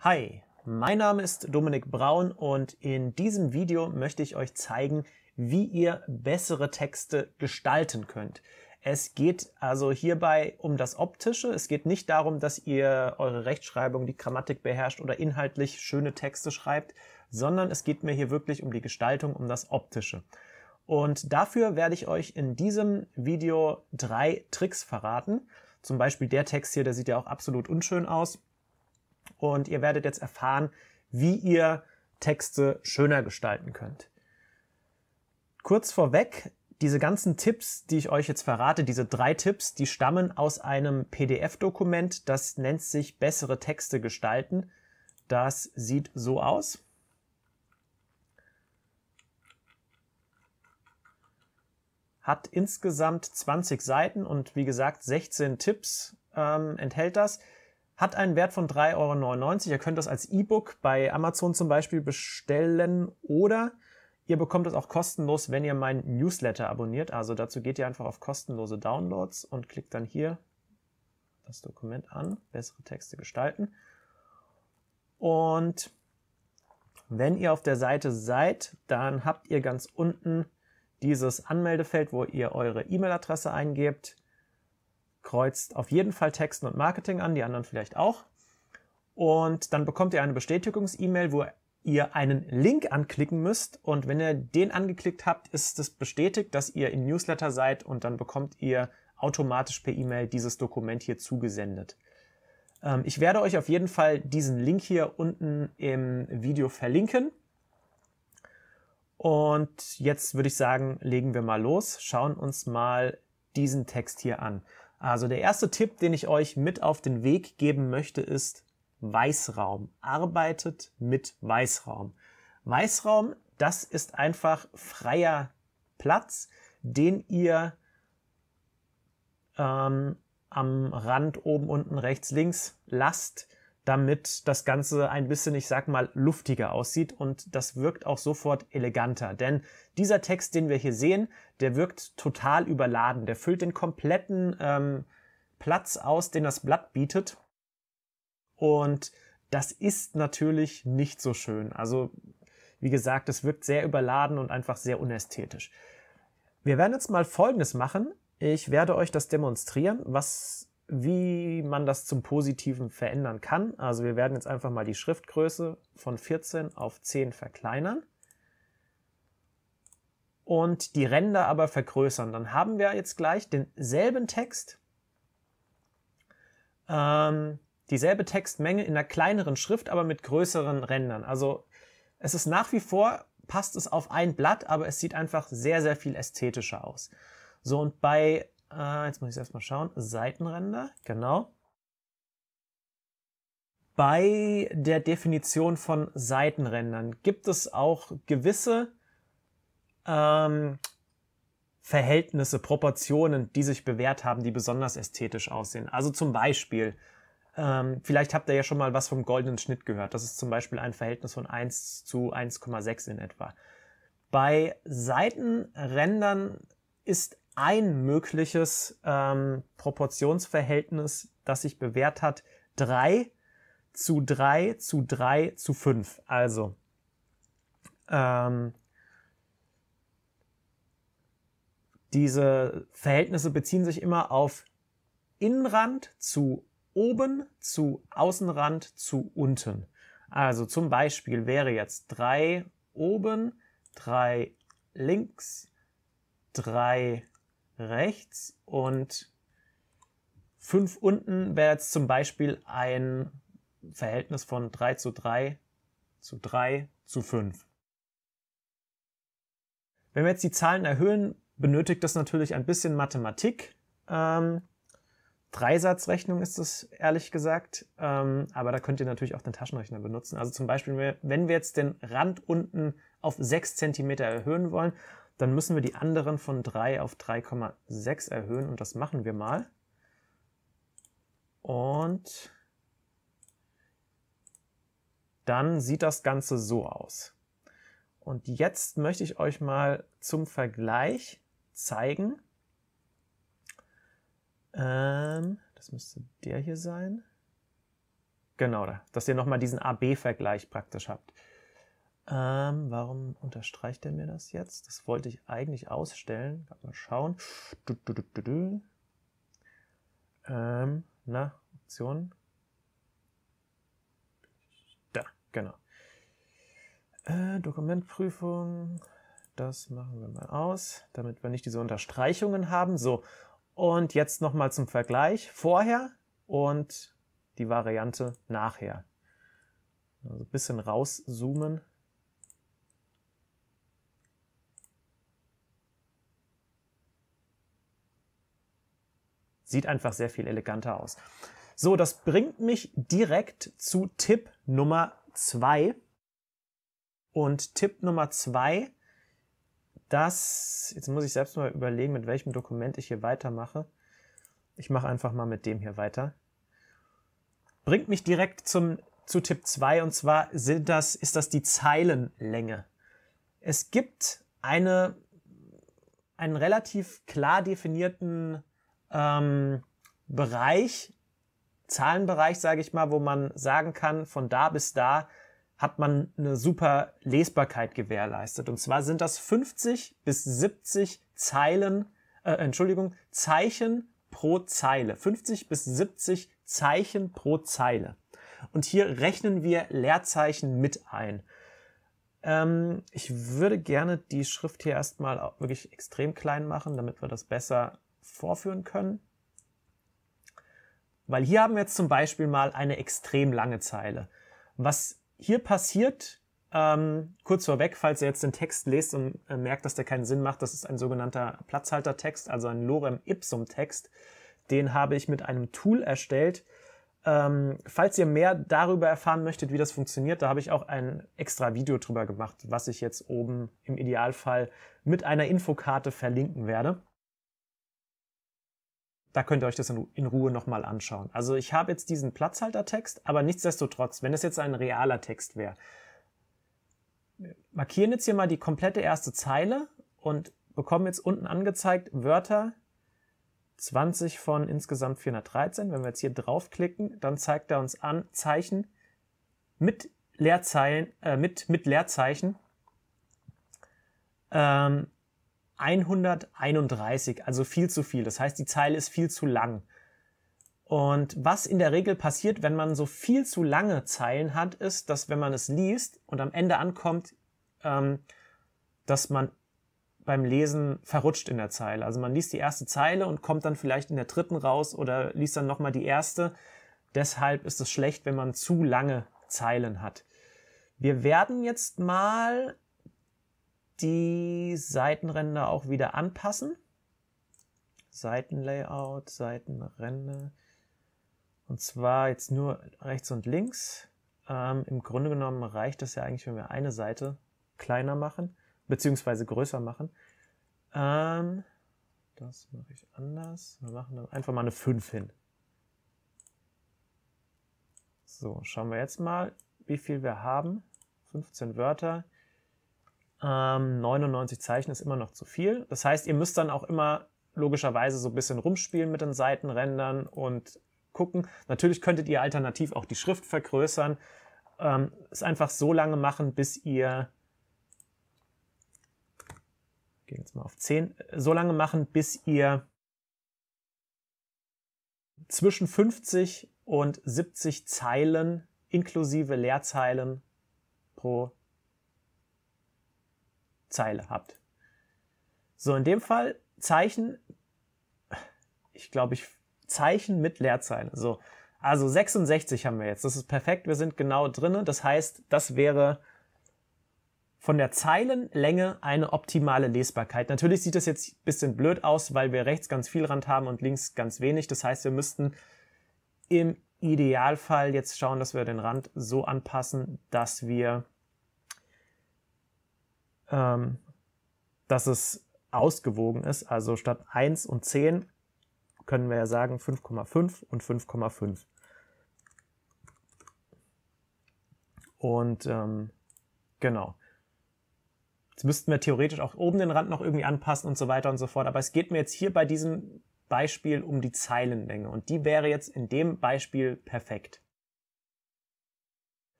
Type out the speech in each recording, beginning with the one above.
Hi, mein Name ist Dominik Braun und in diesem Video möchte ich euch zeigen, wie ihr bessere Texte gestalten könnt. Es geht also hierbei um das Optische. Es geht nicht darum, dass ihr eure Rechtschreibung, die Grammatik beherrscht oder inhaltlich schöne Texte schreibt, sondern es geht mir hier wirklich um die Gestaltung, um das Optische. Und dafür werde ich euch in diesem Video drei Tricks verraten. Zum Beispiel der Text hier, der sieht ja auch absolut unschön aus. Und ihr werdet jetzt erfahren, wie ihr Texte schöner gestalten könnt. Kurz vorweg, diese ganzen Tipps, die ich euch jetzt verrate, diese drei Tipps, die stammen aus einem PDF-Dokument, das nennt sich bessere Texte gestalten. Das sieht so aus. Hat insgesamt 20 Seiten und wie gesagt 16 Tipps ähm, enthält das hat einen Wert von 3,99 Euro. Ihr könnt das als E-Book bei Amazon zum Beispiel bestellen oder ihr bekommt es auch kostenlos, wenn ihr meinen Newsletter abonniert. Also dazu geht ihr einfach auf kostenlose Downloads und klickt dann hier das Dokument an, bessere Texte gestalten. Und wenn ihr auf der Seite seid, dann habt ihr ganz unten dieses Anmeldefeld, wo ihr eure E-Mail-Adresse eingebt kreuzt auf jeden Fall Texten und Marketing an, die anderen vielleicht auch. Und dann bekommt ihr eine Bestätigungs-E-Mail, wo ihr einen Link anklicken müsst. Und wenn ihr den angeklickt habt, ist es bestätigt, dass ihr im Newsletter seid und dann bekommt ihr automatisch per E-Mail dieses Dokument hier zugesendet. Ähm, ich werde euch auf jeden Fall diesen Link hier unten im Video verlinken. Und jetzt würde ich sagen, legen wir mal los, schauen uns mal diesen Text hier an. Also der erste Tipp, den ich euch mit auf den Weg geben möchte, ist Weißraum. Arbeitet mit Weißraum. Weißraum, das ist einfach freier Platz, den ihr ähm, am Rand oben, unten, rechts, links lasst, damit das Ganze ein bisschen, ich sag mal, luftiger aussieht und das wirkt auch sofort eleganter. Denn dieser Text, den wir hier sehen, der wirkt total überladen. Der füllt den kompletten ähm, Platz aus, den das Blatt bietet. Und das ist natürlich nicht so schön. Also, wie gesagt, es wirkt sehr überladen und einfach sehr unästhetisch. Wir werden jetzt mal Folgendes machen. Ich werde euch das demonstrieren, was wie man das zum Positiven verändern kann. Also wir werden jetzt einfach mal die Schriftgröße von 14 auf 10 verkleinern und die Ränder aber vergrößern. Dann haben wir jetzt gleich denselben Text, ähm, dieselbe Textmenge in einer kleineren Schrift, aber mit größeren Rändern. Also es ist nach wie vor, passt es auf ein Blatt, aber es sieht einfach sehr, sehr viel ästhetischer aus. So, und bei äh, jetzt muss ich erstmal schauen. Seitenränder, genau. Bei der Definition von Seitenrändern gibt es auch gewisse ähm, Verhältnisse, Proportionen, die sich bewährt haben, die besonders ästhetisch aussehen. Also zum Beispiel, ähm, vielleicht habt ihr ja schon mal was vom goldenen Schnitt gehört. Das ist zum Beispiel ein Verhältnis von 1 zu 1,6 in etwa. Bei Seitenrändern ist ein mögliches ähm, Proportionsverhältnis, das sich bewährt hat, 3 zu 3 zu 3 zu 5. Also ähm, diese Verhältnisse beziehen sich immer auf Innenrand zu oben zu Außenrand zu unten. Also zum Beispiel wäre jetzt 3 oben, 3 links, 3 links rechts und 5 unten wäre jetzt zum Beispiel ein Verhältnis von 3 zu 3 zu 3 zu 5. Wenn wir jetzt die Zahlen erhöhen, benötigt das natürlich ein bisschen Mathematik. Ähm, Dreisatzrechnung ist das ehrlich gesagt, ähm, aber da könnt ihr natürlich auch den Taschenrechner benutzen. Also zum Beispiel, wenn wir jetzt den Rand unten auf 6 cm erhöhen wollen, dann müssen wir die anderen von 3 auf 3,6 erhöhen und das machen wir mal. Und dann sieht das Ganze so aus. Und jetzt möchte ich euch mal zum Vergleich zeigen. Ähm, das müsste der hier sein. Genau, dass ihr nochmal diesen AB-Vergleich praktisch habt. Ähm, warum unterstreicht er mir das jetzt? Das wollte ich eigentlich ausstellen. Mal schauen. Du, du, du, ähm, na, Option. Da, genau. Äh, Dokumentprüfung. Das machen wir mal aus, damit wir nicht diese Unterstreichungen haben. So, und jetzt nochmal zum Vergleich. Vorher und die Variante nachher. Also ein bisschen rauszoomen. Sieht einfach sehr viel eleganter aus. So, das bringt mich direkt zu Tipp Nummer zwei. Und Tipp Nummer zwei, das, jetzt muss ich selbst mal überlegen, mit welchem Dokument ich hier weitermache. Ich mache einfach mal mit dem hier weiter. Bringt mich direkt zum, zu Tipp zwei und zwar sind das, ist das die Zeilenlänge. Es gibt eine, einen relativ klar definierten ähm, Bereich, Zahlenbereich, sage ich mal, wo man sagen kann, von da bis da hat man eine super Lesbarkeit gewährleistet. Und zwar sind das 50 bis 70 Zeilen, äh, Entschuldigung, Zeichen pro Zeile. 50 bis 70 Zeichen pro Zeile. Und hier rechnen wir Leerzeichen mit ein. Ähm, ich würde gerne die Schrift hier erstmal auch wirklich extrem klein machen, damit wir das besser vorführen können. Weil hier haben wir jetzt zum Beispiel mal eine extrem lange Zeile. Was hier passiert, ähm, kurz vorweg, falls ihr jetzt den Text lest und äh, merkt, dass der keinen Sinn macht, das ist ein sogenannter Platzhaltertext, also ein Lorem Ipsum Text. Den habe ich mit einem Tool erstellt. Ähm, falls ihr mehr darüber erfahren möchtet, wie das funktioniert, da habe ich auch ein extra Video drüber gemacht, was ich jetzt oben im Idealfall mit einer Infokarte verlinken werde. Da könnt ihr euch das in Ruhe nochmal anschauen. Also ich habe jetzt diesen Platzhaltertext, aber nichtsdestotrotz, wenn das jetzt ein realer Text wäre, markieren jetzt hier mal die komplette erste Zeile und bekommen jetzt unten angezeigt Wörter 20 von insgesamt 413. Wenn wir jetzt hier draufklicken, dann zeigt er uns an Zeichen mit Leerzeichen, äh, mit, mit Leerzeichen ähm, 131, also viel zu viel. Das heißt, die Zeile ist viel zu lang. Und was in der Regel passiert, wenn man so viel zu lange Zeilen hat, ist, dass wenn man es liest und am Ende ankommt, ähm, dass man beim Lesen verrutscht in der Zeile. Also man liest die erste Zeile und kommt dann vielleicht in der dritten raus oder liest dann nochmal die erste. Deshalb ist es schlecht, wenn man zu lange Zeilen hat. Wir werden jetzt mal die Seitenränder auch wieder anpassen. Seitenlayout, Seitenränder. Und zwar jetzt nur rechts und links. Ähm, Im Grunde genommen reicht das ja eigentlich, wenn wir eine Seite kleiner machen, beziehungsweise größer machen. Ähm, das mache ich anders. Wir machen dann einfach mal eine 5 hin. So, schauen wir jetzt mal, wie viel wir haben. 15 Wörter. Ähm, 99 Zeichen ist immer noch zu viel. Das heißt, ihr müsst dann auch immer logischerweise so ein bisschen rumspielen mit den Seitenrändern und gucken. Natürlich könntet ihr alternativ auch die Schrift vergrößern. Ähm, es einfach so lange machen, bis ihr gehen jetzt mal auf 10, so lange machen, bis ihr zwischen 50 und 70 Zeilen inklusive Leerzeilen pro Zeile habt. So, in dem Fall Zeichen, ich glaube, ich Zeichen mit Leerzeile. So, also 66 haben wir jetzt. Das ist perfekt. Wir sind genau drinnen. Das heißt, das wäre von der Zeilenlänge eine optimale Lesbarkeit. Natürlich sieht das jetzt ein bisschen blöd aus, weil wir rechts ganz viel Rand haben und links ganz wenig. Das heißt, wir müssten im Idealfall jetzt schauen, dass wir den Rand so anpassen, dass wir ähm, dass es ausgewogen ist. Also statt 1 und 10 können wir ja sagen 5,5 und 5,5. Und ähm, genau. Jetzt müssten wir theoretisch auch oben den Rand noch irgendwie anpassen und so weiter und so fort. Aber es geht mir jetzt hier bei diesem Beispiel um die Zeilenlänge. Und die wäre jetzt in dem Beispiel perfekt.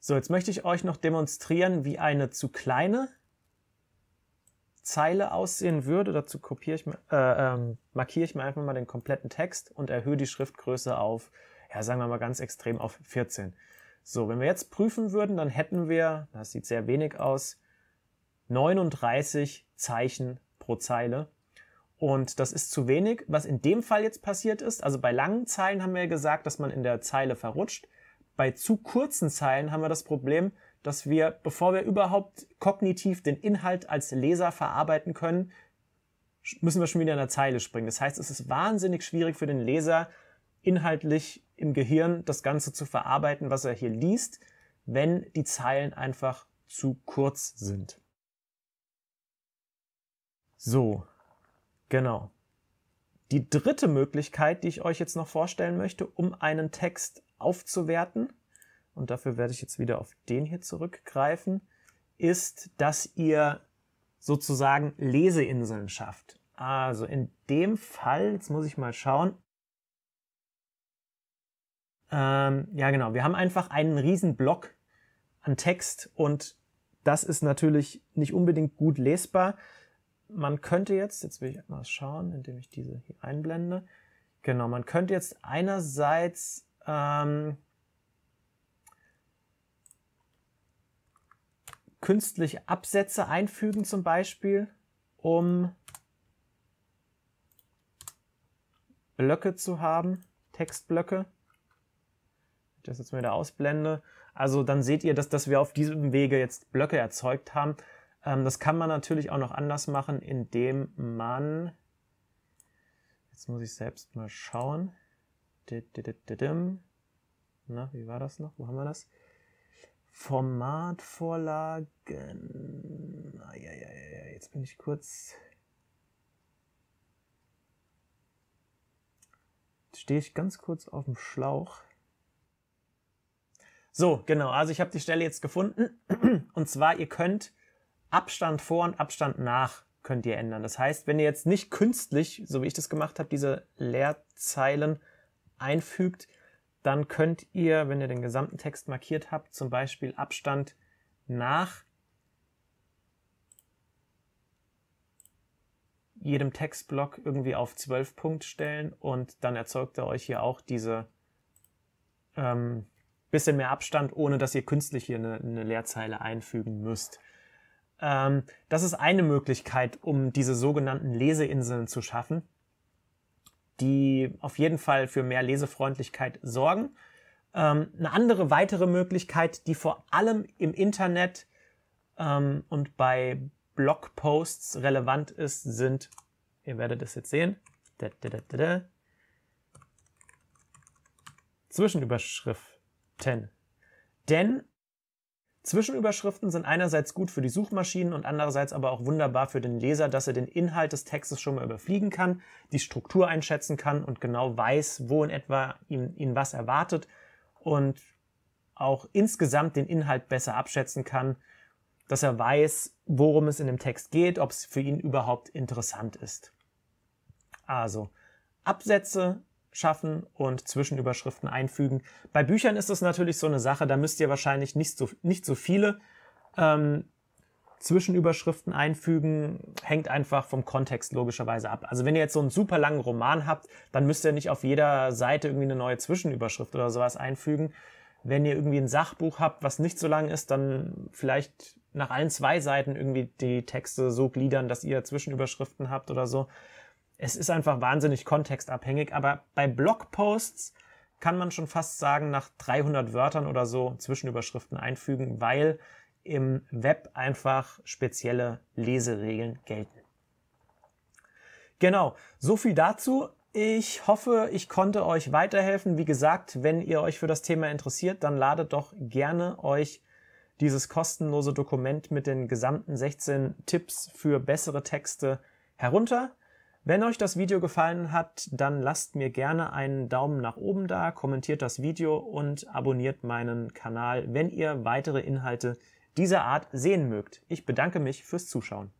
So, jetzt möchte ich euch noch demonstrieren, wie eine zu kleine Zeile aussehen würde. Dazu kopiere ich, äh, ähm, markiere ich mir einfach mal den kompletten Text und erhöhe die Schriftgröße auf, ja, sagen wir mal ganz extrem auf 14. So, wenn wir jetzt prüfen würden, dann hätten wir, das sieht sehr wenig aus, 39 Zeichen pro Zeile. Und das ist zu wenig. Was in dem Fall jetzt passiert ist, also bei langen Zeilen haben wir ja gesagt, dass man in der Zeile verrutscht. Bei zu kurzen Zeilen haben wir das Problem, dass wir, bevor wir überhaupt kognitiv den Inhalt als Leser verarbeiten können, müssen wir schon wieder in der Zeile springen. Das heißt, es ist wahnsinnig schwierig für den Leser, inhaltlich im Gehirn das Ganze zu verarbeiten, was er hier liest, wenn die Zeilen einfach zu kurz sind. So, genau. Die dritte Möglichkeit, die ich euch jetzt noch vorstellen möchte, um einen Text aufzuwerten, und dafür werde ich jetzt wieder auf den hier zurückgreifen, ist, dass ihr sozusagen Leseinseln schafft. Also in dem Fall, jetzt muss ich mal schauen. Ähm, ja, genau. Wir haben einfach einen riesen Block an Text und das ist natürlich nicht unbedingt gut lesbar. Man könnte jetzt, jetzt will ich mal schauen, indem ich diese hier einblende. Genau, man könnte jetzt einerseits ähm, künstlich Absätze einfügen zum Beispiel, um Blöcke zu haben, Textblöcke. Ich das jetzt mal wieder ausblende. Also dann seht ihr, dass, dass wir auf diesem Wege jetzt Blöcke erzeugt haben. Ähm, das kann man natürlich auch noch anders machen, indem man, jetzt muss ich selbst mal schauen, na, wie war das noch? Wo haben wir das? Formatvorlagen. Ah, ja, ja, ja, jetzt bin ich kurz. Jetzt stehe ich ganz kurz auf dem Schlauch. So, genau. Also ich habe die Stelle jetzt gefunden. Und zwar, ihr könnt Abstand vor und Abstand nach könnt ihr ändern. Das heißt, wenn ihr jetzt nicht künstlich, so wie ich das gemacht habe, diese Leerzeilen einfügt, dann könnt ihr, wenn ihr den gesamten Text markiert habt, zum Beispiel Abstand nach jedem Textblock irgendwie auf 12 Punkt stellen und dann erzeugt er euch hier auch diese ähm, bisschen mehr Abstand, ohne dass ihr künstlich hier eine, eine Leerzeile einfügen müsst. Ähm, das ist eine Möglichkeit, um diese sogenannten Leseinseln zu schaffen die auf jeden Fall für mehr Lesefreundlichkeit sorgen. Ähm, eine andere weitere Möglichkeit, die vor allem im Internet ähm, und bei Blogposts relevant ist, sind, ihr werdet es jetzt sehen, da, da, da, da, da. Zwischenüberschriften. Denn Zwischenüberschriften sind einerseits gut für die Suchmaschinen und andererseits aber auch wunderbar für den Leser, dass er den Inhalt des Textes schon mal überfliegen kann, die Struktur einschätzen kann und genau weiß, wo in etwa ihn, ihn was erwartet und auch insgesamt den Inhalt besser abschätzen kann, dass er weiß, worum es in dem Text geht, ob es für ihn überhaupt interessant ist. Also, Absätze schaffen und Zwischenüberschriften einfügen. Bei Büchern ist das natürlich so eine Sache, da müsst ihr wahrscheinlich nicht so, nicht so viele ähm, Zwischenüberschriften einfügen, hängt einfach vom Kontext logischerweise ab. Also wenn ihr jetzt so einen super langen Roman habt, dann müsst ihr nicht auf jeder Seite irgendwie eine neue Zwischenüberschrift oder sowas einfügen. Wenn ihr irgendwie ein Sachbuch habt, was nicht so lang ist, dann vielleicht nach allen zwei Seiten irgendwie die Texte so gliedern, dass ihr Zwischenüberschriften habt oder so es ist einfach wahnsinnig kontextabhängig, aber bei Blogposts kann man schon fast sagen, nach 300 Wörtern oder so Zwischenüberschriften einfügen, weil im Web einfach spezielle Leseregeln gelten. Genau, so viel dazu. Ich hoffe, ich konnte euch weiterhelfen. Wie gesagt, wenn ihr euch für das Thema interessiert, dann ladet doch gerne euch dieses kostenlose Dokument mit den gesamten 16 Tipps für bessere Texte herunter. Wenn euch das Video gefallen hat, dann lasst mir gerne einen Daumen nach oben da, kommentiert das Video und abonniert meinen Kanal, wenn ihr weitere Inhalte dieser Art sehen mögt. Ich bedanke mich fürs Zuschauen.